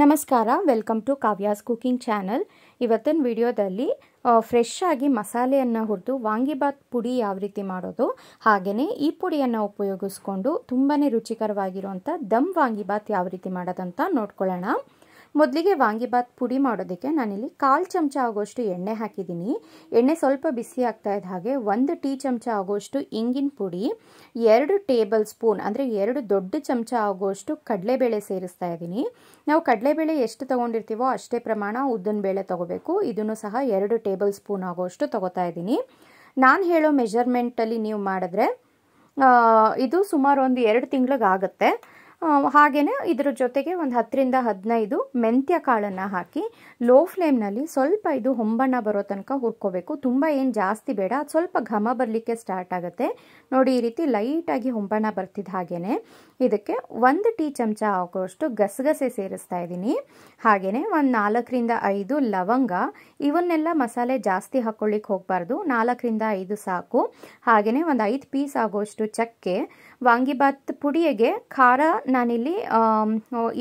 ನಮಸ್ಕಾರ welcome to Kavya's cooking channel ಇವತ್ತಿನ ವಿಡಿಯೋದಲ್ಲಿ ಫ್ರೆಶ್ ಆಗಿ ಮಸಾಲೆಯನ್ನು ಹುರಿದು ವಾಂಗಿಬಾತ್ ಪುಡಿ ಯಾವ ರೀತಿ ಮಾಡೋದು ಹಾಗೆಯೇ ಈ ಪುಡಿಯನ್ನು ಉಪಯೋಗಿಸ್ಕೊಂಡು ತುಂಬಾ ರುಚಿಕರವಾಗಿರುವಂಥ ದಮ್ ವಾಂಗಿಬಾತ್ ಯಾವ ರೀತಿ ಮಾಡೋದಂತ ನೋಡ್ಕೊಳ್ಳೋಣ ಮೊದಲಿಗೆ ವಾಂಗಿಬಾತ್ ಪುಡಿ ಮಾಡೋದಕ್ಕೆ ನಾನಿಲ್ಲಿ ಕಾಲು ಚಮಚ ಆಗೋಷ್ಟು ಎಣ್ಣೆ ಹಾಕಿದ್ದೀನಿ ಎಣ್ಣೆ ಸ್ವಲ್ಪ ಬಿಸಿ ಆಗ್ತಾ ಇದ್ದ ಹಾಗೆ ಒಂದು ಟೀ ಚಮಚ ಆಗೋಷ್ಟು ಇಂಗಿನ ಪುಡಿ ಎರಡು ಟೇಬಲ್ ಸ್ಪೂನ್ ಅಂದರೆ ಎರಡು ದೊಡ್ಡ ಚಮಚ ಆಗೋಷ್ಟು ಕಡಲೆಬೇಳೆ ಸೇರಿಸ್ತಾ ಇದ್ದೀನಿ ನಾವು ಕಡಲೆಬೇಳೆ ಎಷ್ಟು ತೊಗೊಂಡಿರ್ತೀವೋ ಅಷ್ಟೇ ಪ್ರಮಾಣ ಉದ್ದಿನ ಬೇಳೆ ತೊಗೋಬೇಕು ಇದನ್ನು ಸಹ ಎರಡು ಟೇಬಲ್ ಸ್ಪೂನ್ ಆಗೋಷ್ಟು ತೊಗೋತಾ ಇದ್ದೀನಿ ನಾನು ಹೇಳೋ ಮೆಜರ್ಮೆಂಟಲ್ಲಿ ನೀವು ಮಾಡಿದ್ರೆ ಇದು ಸುಮಾರು ಒಂದು ಎರಡು ತಿಂಗಳಿಗಾಗುತ್ತೆ ಹಾಗೆಯೇ ಇದರ ಜೊತೆಗೆ ಒಂದು ಹತ್ತರಿಂದ ಹದಿನೈದು ಮೆಂತ್ಯ ಕಾಳನ್ನು ಹಾಕಿ ಲೋ ಫ್ಲೇಮ್ನಲ್ಲಿ ಸ್ವಲ್ಪ ಇದು ಹೊಂಬಣ್ಣ ಬರೋ ತನಕ ಹುರ್ಕೋಬೇಕು ತುಂಬ ಏನು ಜಾಸ್ತಿ ಬೇಡ ಅದು ಸ್ವಲ್ಪ ಘಮ ಬರಲಿಕ್ಕೆ ಸ್ಟಾರ್ಟ್ ಆಗುತ್ತೆ ನೋಡಿ ಈ ರೀತಿ ಲೈಟಾಗಿ ಹೊಂಬಣ್ಣ ಬರ್ತಿದ್ದ ಹಾಗೆಯೇ ಇದಕ್ಕೆ ಒಂದು ಟೀ ಚಮಚ ಆಗೋಷ್ಟು ಗಸಗಸೆ ಸೇರಿಸ್ತಾ ಇದ್ದೀನಿ ಹಾಗೆಯೇ ಒಂದು ನಾಲ್ಕರಿಂದ ಐದು ಲವಂಗ ಇವನ್ನೆಲ್ಲ ಮಸಾಲೆ ಜಾಸ್ತಿ ಹಾಕ್ಕೊಳ್ಳಿಕ್ಕೆ ಹೋಗಬಾರ್ದು ನಾಲ್ಕರಿಂದ ಐದು ಸಾಕು ಹಾಗೆಯೇ ಒಂದು ಐದು ಪೀಸ್ ಆಗೋಷ್ಟು ಚಕ್ಕೆ ವಾಂಗಿಭಾತ್ ಪುಡಿಯಗೆ ಖಾರ ನಾನಿಲ್ಲಿ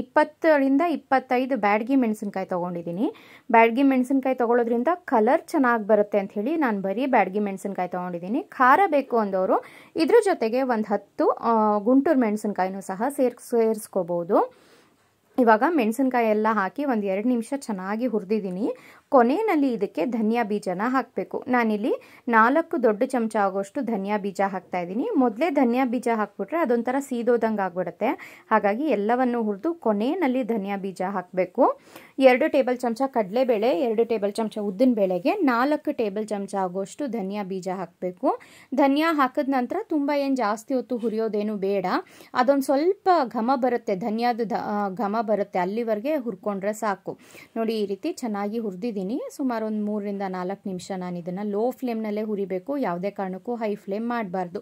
ಇಪ್ಪತ್ತರಿಂದ ಇಪ್ಪತ್ತೈದು ಬ್ಯಾಡ್ಗಿ ಮೆಣಸಿನ್ಕಾಯಿ ತೊಗೊಂಡಿದ್ದೀನಿ ಬ್ಯಾಡ್ಗಿ ಮೆಣಸಿನ್ಕಾಯಿ ತೊಗೊಳೋದ್ರಿಂದ ಕಲರ್ ಚೆನ್ನಾಗಿ ಬರುತ್ತೆ ಅಂತ ಹೇಳಿ ನಾನು ಬರೀ ಬ್ಯಾಡ್ಗಿ ಮೆಣಸಿನ್ಕಾಯಿ ತೊಗೊಂಡಿದ್ದೀನಿ ಖಾರ ಬೇಕು ಅಂದವರು ಇದ್ರ ಜೊತೆಗೆ ಒಂದು ಹತ್ತು ಗುಂಟೂರು ಮೆಣಸಿನ್ಕಾಯಿನೂ ಸಹ ಸೇರ್ ಸೇರಿಸ್ಕೋಬೋದು ಇವಾಗ ಮೆಣಸಿನ್ಕಾಯಿ ಎಲ್ಲ ಹಾಕಿ ಒಂದು ಎರಡು ನಿಮಿಷ ಚೆನ್ನಾಗಿ ಹುರಿದಿದ್ದೀನಿ ಕೊನೆಯಲ್ಲಿ ಇದಕ್ಕೆ ಧನಿಯಾ ಬೀಜನ ಹಾಕಬೇಕು ನಾನಿಲ್ಲಿ ನಾಲ್ಕು ದೊಡ್ಡ ಚಮಚ ಆಗೋಷ್ಟು ಧನಿಯಾ ಬೀಜ ಹಾಕ್ತಾ ಇದ್ದೀನಿ ಮೊದಲೇ ಧನಿಯಾ ಬೀಜ ಹಾಕ್ಬಿಟ್ರೆ ಅದೊಂಥರ ಸೀದೋದಂಗೆ ಆಗ್ಬಿಡುತ್ತೆ ಹಾಗಾಗಿ ಎಲ್ಲವನ್ನು ಹುರಿದು ಕೊನೆಯಲ್ಲಿ ಧನಿಯಾ ಬೀಜ ಹಾಕಬೇಕು ಎರಡು ಟೇಬಲ್ ಚಮಚ ಕಡಲೆಬೇಳೆ ಎರಡು ಟೇಬಲ್ ಚಮಚ ಉದ್ದಿನ ಬೇಳೆಗೆ ನಾಲ್ಕು ಟೇಬಲ್ ಚಮಚ ಆಗೋಷ್ಟು ಧನಿಯಾ ಬೀಜ ಹಾಕಬೇಕು ಧನಿಯಾ ಹಾಕಿದ ನಂತರ ತುಂಬ ಏನು ಜಾಸ್ತಿ ಹೊತ್ತು ಹುರಿಯೋದೇನು ಬೇಡ ಅದೊಂದು ಸ್ವಲ್ಪ ಘಮ ಬರುತ್ತೆ ಧನಿಯಾದ ಘಮ ಬರುತ್ತೆ ಅಲ್ಲಿವರೆಗೆ ಹುರ್ಕೊಂಡ್ರೆ ಸಾಕು ನೋಡಿ ಈ ರೀತಿ ಚೆನ್ನಾಗಿ ಹುರಿದಿದೆ ಸುಮಾರು ಒಂದು ಮೂರರಿಂದ ನಾಲ್ಕು ನಿಮಿಷ ನಾನು ಇದನ್ನು ಲೋ ಫ್ಲೇಮ್ನಲ್ಲೇ ಹುರಿಬೇಕು ಯಾವುದೇ ಕಾರಣಕ್ಕೂ ಹೈ ಫ್ಲೇಮ್ ಮಾಡಬಾರ್ದು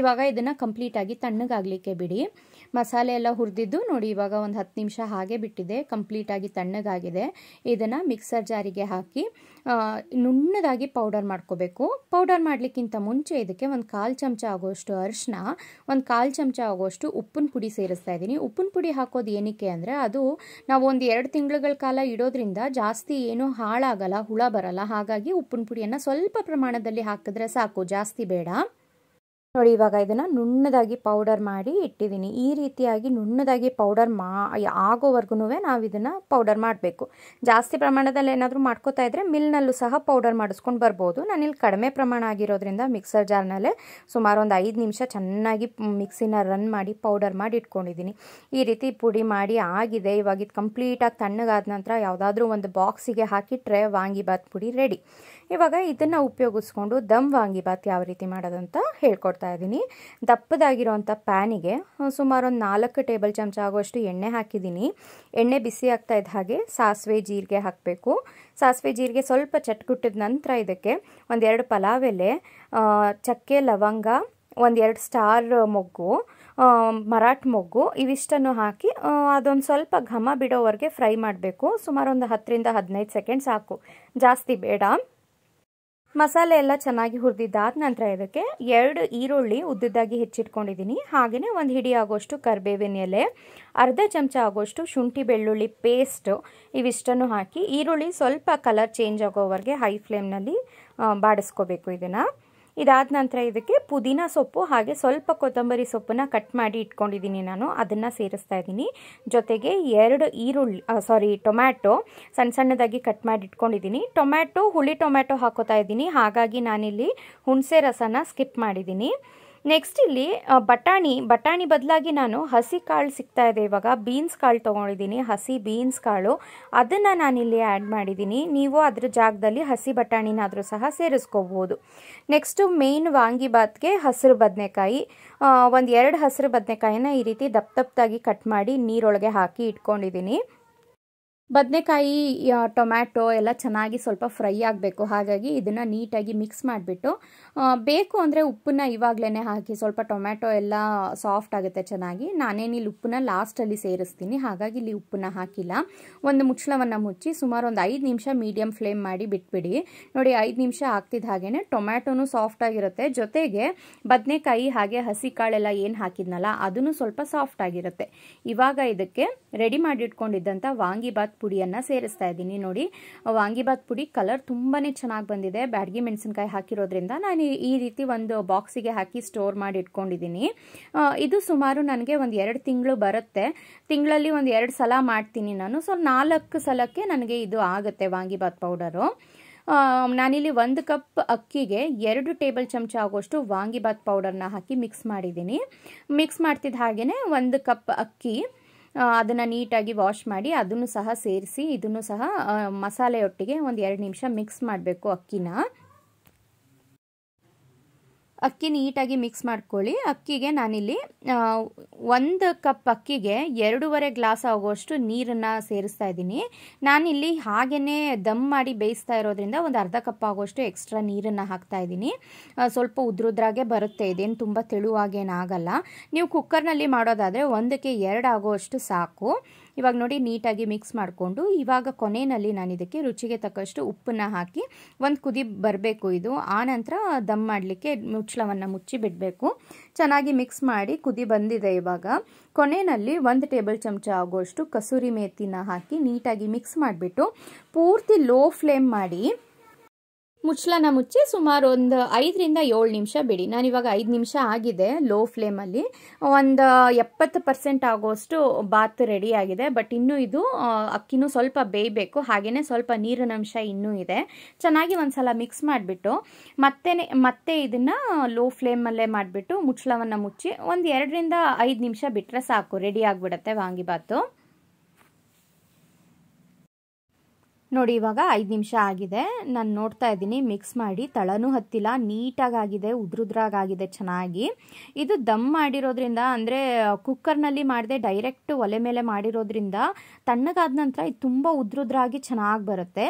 ಇವಾಗ ಇದನ್ನು ಕಂಪ್ಲೀಟಾಗಿ ತಣ್ಣಗಾಗಲಿಕ್ಕೆ ಬಿಡಿ ಮಸಾಲೆ ಎಲ್ಲ ಹುರಿದಿದ್ದು ನೋಡಿ ಇವಾಗ ಒಂದು ಹತ್ತು ನಿಮಿಷ ಹಾಗೆ ಬಿಟ್ಟಿದೆ ಕಂಪ್ಲೀಟಾಗಿ ತಣ್ಣಗಾಗಿದೆ ಇದನ್ನು ಮಿಕ್ಸರ್ ಜಾರಿಗೆ ಹಾಕಿ ನುಣ್ಣದಾಗಿ ಪೌಡರ್ ಮಾಡ್ಕೋಬೇಕು ಪೌಡರ್ ಮಾಡಲಿಕ್ಕಿಂತ ಮುಂಚೆ ಇದಕ್ಕೆ ಒಂದು ಕಾಲು ಚಮಚ ಆಗೋಷ್ಟು ಅರಿಶಿನ ಒಂದು ಕಾಲು ಚಮಚ ಆಗೋಷ್ಟು ಉಪ್ಪಿನ ಪುಡಿ ಸೇರಿಸ್ತಾ ಇದ್ದೀನಿ ಉಪ್ಪಿನ ಪುಡಿ ಹಾಕೋದು ಏನಕ್ಕೆ ಅಂದರೆ ಅದು ನಾವು ಒಂದು ಎರಡು ತಿಂಗಳುಗಳ ಕಾಲ ಇಡೋದ್ರಿಂದ ಜಾಸ್ತಿ ಏನೂ ಹಾಳಾಗಲ್ಲ ಹುಳ ಬರಲ್ಲ ಹಾಗಾಗಿ ಉಪ್ಪಿನ ಪುಡಿಯನ್ನು ಸ್ವಲ್ಪ ಪ್ರಮಾಣದಲ್ಲಿ ಹಾಕಿದ್ರೆ ಸಾಕು ಜಾಸ್ತಿ ಬೇಡ ನೋಡಿ ಇವಾಗ ಇದನ್ನು ನುಣ್ಣದಾಗಿ ಪೌಡರ್ ಮಾಡಿ ಇಟ್ಟಿದ್ದೀನಿ ಈ ರೀತಿಯಾಗಿ ನುಣ್ಣದಾಗಿ ಪೌಡರ್ ಮಾ ಆಗೋವರೆಗೂ ನಾವು ಇದನ್ನು ಪೌಡರ್ ಮಾಡಬೇಕು ಜಾಸ್ತಿ ಪ್ರಮಾಣದಲ್ಲಿ ಏನಾದರೂ ಮಾಡ್ಕೋತಾ ಇದ್ದರೆ ಮಿಲ್ನಲ್ಲೂ ಸಹ ಪೌಡರ್ ಮಾಡಿಸ್ಕೊಂಡು ಬರ್ಬೋದು ನಾನಿಲ್ಲಿ ಕಡಿಮೆ ಪ್ರಮಾಣ ಆಗಿರೋದ್ರಿಂದ ಮಿಕ್ಸರ್ ಜಾರ್ನಲ್ಲೇ ಸುಮಾರು ಒಂದು ಐದು ನಿಮಿಷ ಚೆನ್ನಾಗಿ ಮಿಕ್ಸಿನ ರನ್ ಮಾಡಿ ಪೌಡರ್ ಮಾಡಿ ಇಟ್ಕೊಂಡಿದ್ದೀನಿ ಈ ರೀತಿ ಪುಡಿ ಮಾಡಿ ಆಗಿದೆ ಇವಾಗ ಇದು ಕಂಪ್ಲೀಟಾಗಿ ತಣ್ಣಗಾದ ನಂತರ ಯಾವುದಾದ್ರೂ ಒಂದು ಬಾಕ್ಸಿಗೆ ಹಾಕಿಟ್ರೆ ವಾಂಗಿಬಾತ್ ಪುಡಿ ರೆಡಿ ಇವಾಗ ಇದನ್ನು ಉಪಯೋಗಿಸ್ಕೊಂಡು ದಮ್ ವಾಂಗಿಬಾತ್ ಯಾವ ರೀತಿ ಮಾಡೋದಂತ ಹೇಳ್ಕೊಡ್ತಾರೆ ಮಾಡ್ತಾ ಇದ್ದೀನಿ ದಪ್ಪದಾಗಿರೋವಂಥ ಪ್ಯಾನಿಗೆ ಸುಮಾರು ಒಂದು ನಾಲ್ಕು ಟೇಬಲ್ ಚಮಚ ಆಗುವಷ್ಟು ಎಣ್ಣೆ ಹಾಕಿದ್ದೀನಿ ಎಣ್ಣೆ ಬಿಸಿ ಆಗ್ತಾ ಇದ್ದ ಹಾಗೆ ಸಾಸಿವೆ ಜೀರಿಗೆ ಹಾಕಬೇಕು ಸಾಸಿವೆ ಜೀರಿಗೆ ಸ್ವಲ್ಪ ಚಟ್ಕುಟ್ಟಿದ ನಂತರ ಇದಕ್ಕೆ ಒಂದೆರಡು ಪಲಾವ್ ಎಲೆ ಚಕ್ಕೆ ಲವಂಗ ಒಂದೆರಡು ಸ್ಟಾರ್ ಮೊಗ್ಗು ಮರಾಟ್ ಮೊಗ್ಗು ಇವಿಷ್ಟನ್ನು ಹಾಕಿ ಅದೊಂದು ಸ್ವಲ್ಪ ಘಮ ಬಿಡೋವರೆಗೆ ಫ್ರೈ ಮಾಡಬೇಕು ಸುಮಾರು ಒಂದು ಹತ್ತರಿಂದ ಹದಿನೈದು ಸೆಕೆಂಡ್ ಸಾಕು ಜಾಸ್ತಿ ಬೇಡ ಮಸಾಲೆ ಎಲ್ಲ ಚೆನ್ನಾಗಿ ಹುರಿದಿದ್ದಾದ ನಂತರ ಇದಕ್ಕೆ ಎರಡು ಈರುಳ್ಳಿ ಉದ್ದದ್ದಾಗಿ ಹೆಚ್ಚಿಟ್ಕೊಂಡಿದ್ದೀನಿ ಹಾಗೆಯೇ ಒಂದು ಹಿಡಿ ಆಗೋಷ್ಟು ಕರಿಬೇವಿನ ಎಲೆ ಅರ್ಧ ಚಮಚ ಆಗೋಷ್ಟು ಶುಂಠಿ ಬೆಳ್ಳುಳ್ಳಿ ಪೇಸ್ಟು ಇವಿಷ್ಟನ್ನು ಹಾಕಿ ಈರುಳ್ಳಿ ಸ್ವಲ್ಪ ಕಲರ್ ಚೇಂಜ್ ಆಗೋವರೆಗೆ ಹೈ ಫ್ಲೇಮ್ನಲ್ಲಿ ಬಾಡಿಸ್ಕೋಬೇಕು ಇದನ್ನು ಇದಾದ ನಂತರ ಇದಕ್ಕೆ ಪುದೀನ ಸೊಪ್ಪು ಹಾಗೆ ಸ್ವಲ್ಪ ಕೊತ್ತಂಬರಿ ಸೊಪ್ಪನ್ನು ಕಟ್ ಮಾಡಿ ಇಟ್ಕೊಂಡಿದ್ದೀನಿ ನಾನು ಅದನ್ನು ಸೇರಿಸ್ತಾ ಇದ್ದೀನಿ ಜೊತೆಗೆ ಎರಡು ಈರುಳ್ಳಿ ಸಾರಿ ಟೊಮ್ಯಾಟೊ ಸಣ್ಣ ಸಣ್ಣದಾಗಿ ಕಟ್ ಮಾಡಿ ಇಟ್ಕೊಂಡಿದ್ದೀನಿ ಟೊಮ್ಯಾಟೊ ಹುಳಿ ಟೊಮ್ಯಾಟೊ ಹಾಕೋತಾ ಇದ್ದೀನಿ ಹಾಗಾಗಿ ನಾನಿಲ್ಲಿ ಹುಣಸೆ ರಸನ ಸ್ಕಿಪ್ ಮಾಡಿದ್ದೀನಿ ನೆಕ್ಸ್ಟ್ ಇಲ್ಲಿ ಬಟಾಣಿ ಬಟಾಣಿ ಬದಲಾಗಿ ನಾನು ಹಸಿ ಕಾಳು ಸಿಗ್ತಾ ಇದೆ ಇವಾಗ ಬೀನ್ಸ್ ಕಾಳು ತೊಗೊಂಡಿದ್ದೀನಿ ಹಸಿ ಬೀನ್ಸ್ ಕಾಳು ಅದನ್ನು ನಾನಿಲ್ಲಿ ಆ್ಯಡ್ ಮಾಡಿದ್ದೀನಿ ನೀವು ಅದ್ರ ಜಾಗದಲ್ಲಿ ಹಸಿ ಬಟಾಣಿನಾದರೂ ಸಹ ಸೇರಿಸ್ಕೋಬೋದು ನೆಕ್ಸ್ಟು ಮೇಯ್ನ್ ವಾಂಗಿಬಾತ್ಗೆ ಹಸಿರು ಬದನೆಕಾಯಿ ಒಂದು ಎರಡು ಹಸಿರು ಬದನೆಕಾಯಿನ ಈ ರೀತಿ ದಪ್ಪ ದಪ್ಪದಾಗಿ ಕಟ್ ಮಾಡಿ ನೀರೊಳಗೆ ಹಾಕಿ ಇಟ್ಕೊಂಡಿದ್ದೀನಿ ಬದನೆಕಾಯಿ ಟೊಮ್ಯಾಟೊ ಎಲ್ಲ ಚೆನ್ನಾಗಿ ಸ್ವಲ್ಪ ಫ್ರೈ ಆಗಬೇಕು ಹಾಗಾಗಿ ಇದನ್ನು ನೀಟಾಗಿ ಮಿಕ್ಸ್ ಮಾಡಿಬಿಟ್ಟು ಬೇಕು ಅಂದರೆ ಉಪ್ಪನ್ನ ಇವಾಗಲೇ ಹಾಕಿ ಸ್ವಲ್ಪ ಟೊಮ್ಯಾಟೊ ಎಲ್ಲ ಸಾಫ್ಟ್ ಆಗುತ್ತೆ ಚೆನ್ನಾಗಿ ಇಲ್ಲಿ ಉಪ್ಪನ್ನ ಲಾಸ್ಟಲ್ಲಿ ಸೇರಿಸ್ತೀನಿ ಹಾಗಾಗಿ ಇಲ್ಲಿ ಉಪ್ಪನ್ನ ಹಾಕಿಲ್ಲ ಒಂದು ಮುಚ್ಚಳವನ್ನು ಮುಚ್ಚಿ ಸುಮಾರು ಒಂದು ಐದು ನಿಮಿಷ ಮೀಡಿಯಮ್ ಫ್ಲೇಮ್ ಮಾಡಿ ಬಿಟ್ಬಿಡಿ ನೋಡಿ ಐದು ನಿಮಿಷ ಆಗ್ತಿದ್ದ ಹಾಗೇ ಟೊಮ್ಯಾಟೊನೂ ಸಾಫ್ಟಾಗಿರುತ್ತೆ ಜೊತೆಗೆ ಬದನೆಕಾಯಿ ಹಾಗೆ ಹಸಿ ಕಾಳೆಲ್ಲ ಏನು ಹಾಕಿದ್ನಲ್ಲ ಅದನ್ನು ಸ್ವಲ್ಪ ಸಾಫ್ಟ್ ಆಗಿರುತ್ತೆ ಇವಾಗ ಇದಕ್ಕೆ ರೆಡಿ ಮಾಡಿಟ್ಕೊಂಡಿದ್ದಂಥ ವಾಂಗಿಬಾತ್ ಪುಡಿಯನ್ನು ಸೇರಿಸ್ತಾ ಇದ್ದೀನಿ ನೋಡಿ ವಾಂಗಿಭಾತ್ ಪುಡಿ ಕಲರ್ ತುಂಬಾ ಚೆನ್ನಾಗಿ ಬಂದಿದೆ ಬ್ಯಾಡ್ಗಿ ಮೆಣಸಿನ್ಕಾಯಿ ಹಾಕಿರೋದ್ರಿಂದ ನಾನು ಈ ರೀತಿ ಒಂದು ಬಾಕ್ಸಿಗೆ ಹಾಕಿ ಸ್ಟೋರ್ ಮಾಡಿ ಇಟ್ಕೊಂಡಿದ್ದೀನಿ ಇದು ಸುಮಾರು ನನಗೆ ಒಂದು ಎರಡು ತಿಂಗಳು ಬರುತ್ತೆ ತಿಂಗಳಲ್ಲಿ ಒಂದು ಎರಡು ಸಲ ಮಾಡ್ತೀನಿ ನಾನು ಸೊ ನಾಲ್ಕು ಸಲಕ್ಕೆ ನನಗೆ ಇದು ಆಗುತ್ತೆ ವಾಂಗಿಭಾತ್ ಪೌಡರು ನಾನಿಲ್ಲಿ ಒಂದು ಕಪ್ ಅಕ್ಕಿಗೆ ಎರಡು ಟೇಬಲ್ ಚಮಚ ಆಗೋಷ್ಟು ವಾಂಗಿಭಾತ್ ಪೌಡರ್ನ ಹಾಕಿ ಮಿಕ್ಸ್ ಮಾಡಿದ್ದೀನಿ ಮಿಕ್ಸ್ ಮಾಡ್ತಿದ್ದ ಹಾಗೆಯೇ ಒಂದು ಕಪ್ ಅಕ್ಕಿ ಅದನ್ನು ನೀಟಾಗಿ ವಾಶ್ ಮಾಡಿ ಅದನ್ನು ಸಹ ಸೇರಿಸಿ ಇದನ್ನು ಸಹ ಮಸಾಲೆಯೊಟ್ಟಿಗೆ ಒಂದು ಎರಡು ನಿಮಿಷ ಮಿಕ್ಸ್ ಮಾಡಬೇಕು ಅಕ್ಕಿನ ಅಕ್ಕಿ ನೀಟಾಗಿ ಮಿಕ್ಸ್ ಮಾಡ್ಕೊಳ್ಳಿ ಅಕ್ಕಿಗೆ ನಾನಿಲ್ಲಿ ಒಂದು ಕಪ್ ಅಕ್ಕಿಗೆ ಎರಡೂವರೆ ಗ್ಲಾಸ್ ಆಗುವಷ್ಟು ನೀರನ್ನು ಸೇರಿಸ್ತಾ ಇದ್ದೀನಿ ನಾನಿಲ್ಲಿ ಹಾಗೇ ದಮ್ ಮಾಡಿ ಬೇಯಿಸ್ತಾ ಇರೋದ್ರಿಂದ ಒಂದು ಅರ್ಧ ಕಪ್ ಆಗುವಷ್ಟು ಎಕ್ಸ್ಟ್ರಾ ನೀರನ್ನು ಹಾಕ್ತಾ ಇದ್ದೀನಿ ಸ್ವಲ್ಪ ಉದ್ರುದ್ರಾಗೆ ಬರುತ್ತೆ ಇದೇನು ತುಂಬ ತೆಳುವಾಗೇನಾಗಲ್ಲ ನೀವು ಕುಕ್ಕರ್ನಲ್ಲಿ ಮಾಡೋದಾದರೆ ಒಂದಕ್ಕೆ ಎರಡು ಆಗುವಷ್ಟು ಸಾಕು ಇವಾಗ ನೋಡಿ ನೀಟಾಗಿ ಮಿಕ್ಸ್ ಮಾಡಿಕೊಂಡು ಇವಾಗ ಕೊನೆಯಲ್ಲಿ ನಾನು ಇದಕ್ಕೆ ರುಚಿಗೆ ತಕ್ಕಷ್ಟು ಉಪ್ಪನ್ನು ಹಾಕಿ ಒಂದು ಕುದಿ ಬರಬೇಕು ಇದು ಆನಂತರ ದಮ್ ಮಾಡಲಿಕ್ಕೆ ಮುಚ್ಚಳವನ್ನು ಮುಚ್ಚಿ ಬಿಡಬೇಕು ಚೆನ್ನಾಗಿ ಮಿಕ್ಸ್ ಮಾಡಿ ಕುದಿ ಬಂದಿದೆ ಇವಾಗ ಕೊನೆಯಲ್ಲಿ ಒಂದು ಟೇಬಲ್ ಚಮಚ ಆಗೋಷ್ಟು ಕಸೂರಿ ಮೇಥಿನ ಹಾಕಿ ನೀಟಾಗಿ ಮಿಕ್ಸ್ ಮಾಡಿಬಿಟ್ಟು ಪೂರ್ತಿ ಲೋ ಫ್ಲೇಮ್ ಮಾಡಿ ಮುಚ್ಚಳನ ಮುಚ್ಚಿ ಸುಮಾರು ಒಂದು ಐದರಿಂದ ಏಳು ನಿಮಿಷ ಬಿಡಿ ನಾನಿವಾಗ ಐದು ನಿಮಿಷ ಆಗಿದೆ ಲೋ ಫ್ಲೇಮಲ್ಲಿ ಒಂದು ಎಪ್ಪತ್ತು ಪರ್ಸೆಂಟ್ ಆಗೋಷ್ಟು ಬಾತ್ ರೆಡಿ ಆಗಿದೆ ಬಟ್ ಇನ್ನೂ ಇದು ಅಕ್ಕಿನೂ ಸ್ವಲ್ಪ ಬೇಯಬೇಕು ಹಾಗೆಯೇ ಸ್ವಲ್ಪ ನೀರಿನ ಅಂಶ ಇನ್ನೂ ಇದೆ ಚೆನ್ನಾಗಿ ಒಂದು ಸಲ ಮಿಕ್ಸ್ ಮಾಡಿಬಿಟ್ಟು ಮತ್ತೆ ಮತ್ತೆ ಇದನ್ನು ಲೋ ಫ್ಲೇಮಲ್ಲೇ ಮಾಡಿಬಿಟ್ಟು ಮುಚ್ಚಳವನ್ನು ಮುಚ್ಚಿ ಒಂದು ಎರಡರಿಂದ ಐದು ನಿಮಿಷ ಬಿಟ್ಟರೆ ಸಾಕು ರೆಡಿ ಆಗಿಬಿಡತ್ತೆ ವಾಂಗಿಬಾತು ನೋಡಿ ಇವಾಗ ಐದು ನಿಮಿಷ ಆಗಿದೆ ನಾನು ನೋಡ್ತಾ ಇದ್ದೀನಿ ಮಿಕ್ಸ್ ಮಾಡಿ ತಳನೂ ಹತ್ತಿಲ್ಲ ನೀಟಾಗಾಗಿದೆ ಉದ್ರುದ್ರಾಗಿದೆ ಚೆನ್ನಾಗಿ ಇದು ದಮ್ ಮಾಡಿರೋದ್ರಿಂದ ಅಂದರೆ ಕುಕ್ಕರ್ನಲ್ಲಿ ಮಾಡಿದೆ ಡೈರೆಕ್ಟ್ ಒಲೆ ಮೇಲೆ ಮಾಡಿರೋದ್ರಿಂದ ತಣ್ಣಗಾದ ನಂತರ ಇದು ತುಂಬ ಉದ್ರುದ್ರಾಗಿ ಚೆನ್ನಾಗಿ ಬರುತ್ತೆ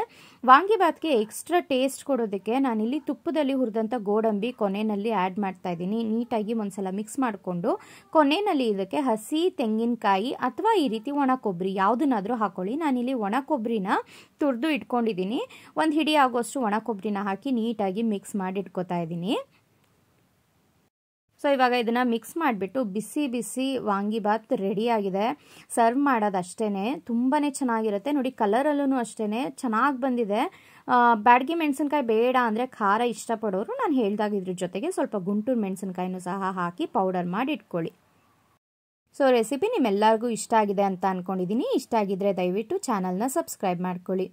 ವಾಂಗಿಬಾತ್ಗೆ ಎಕ್ಸ್ಟ್ರಾ ಟೇಸ್ಟ್ ಕೊಡೋದಕ್ಕೆ ನಾನಿಲ್ಲಿ ತುಪ್ಪದಲ್ಲಿ ಹುರಿದಂಥ ಗೋಡಂಬಿ ಕೊನೆಯಲ್ಲಿ ಆ್ಯಡ್ ಮಾಡ್ತಾ ಇದ್ದೀನಿ ನೀಟಾಗಿ ಒಂದ್ಸಲ ಮಿಕ್ಸ್ ಮಾಡಿಕೊಂಡು ಕೊನೆಯಲ್ಲಿ ಇದಕ್ಕೆ ಹಸಿ ತೆಂಗಿನಕಾಯಿ ಅಥವಾ ಈ ರೀತಿ ಒಣ ಕೊಬ್ಬರಿ ಯಾವುದನ್ನಾದರೂ ಹಾಕೊಳ್ಳಿ ನಾನಿಲ್ಲಿ ಒಣ ಕೊಬ್ಬರಿನ ತುರಿದು ಇಟ್ಕೊಂಡಿದ್ದೀನಿ ಒಂದು ಹಿಡಿ ಆಗೋಷ್ಟು ಒಣ ಕೊಬ್ಬರಿನ ಹಾಕಿ ನೀಟಾಗಿ ಮಿಕ್ಸ್ ಮಾಡಿ ಇಟ್ಕೋತಾ ಇದ್ದೀನಿ ಸೊ ಇವಾಗ ಇದನ್ನು ಮಿಕ್ಸ್ ಮಾಡಿಬಿಟ್ಟು ಬಿಸಿ ಬಿಸಿ ವಾಂಗಿಬಾತ್ ರೆಡಿಯಾಗಿದೆ ಸರ್ವ್ ಮಾಡೋದು ಅಷ್ಟೇ ತುಂಬಾ ಚೆನ್ನಾಗಿರುತ್ತೆ ನೋಡಿ ಕಲರಲ್ಲೂ ಅಷ್ಟೇ ಚೆನ್ನಾಗಿ ಬಂದಿದೆ ಬ್ಯಾಡ್ಗೆ ಮೆಣಸಿನ್ಕಾಯಿ ಬೇಡ ಅಂದರೆ ಖಾರ ಇಷ್ಟಪಡೋರು ನಾನು ಹೇಳ್ದಾಗಿದ್ರ ಜೊತೆಗೆ ಸ್ವಲ್ಪ ಗುಂಟೂರು ಮೆಣಸಿನ್ಕಾಯಿನೂ ಸಹ ಹಾಕಿ ಪೌಡರ್ ಮಾಡಿ ಇಟ್ಕೊಳ್ಳಿ ಸೊ ರೆಸಿಪಿ ನಿಮ್ಮೆಲ್ಲರಿಗೂ ಇಷ್ಟ ಆಗಿದೆ ಅಂತ ಅಂದ್ಕೊಂಡಿದ್ದೀನಿ ಇಷ್ಟ ಆಗಿದ್ದರೆ ದಯವಿಟ್ಟು ಚಾನಲ್ನ ಸಬ್ಸ್ಕ್ರೈಬ್ ಮಾಡ್ಕೊಳ್ಳಿ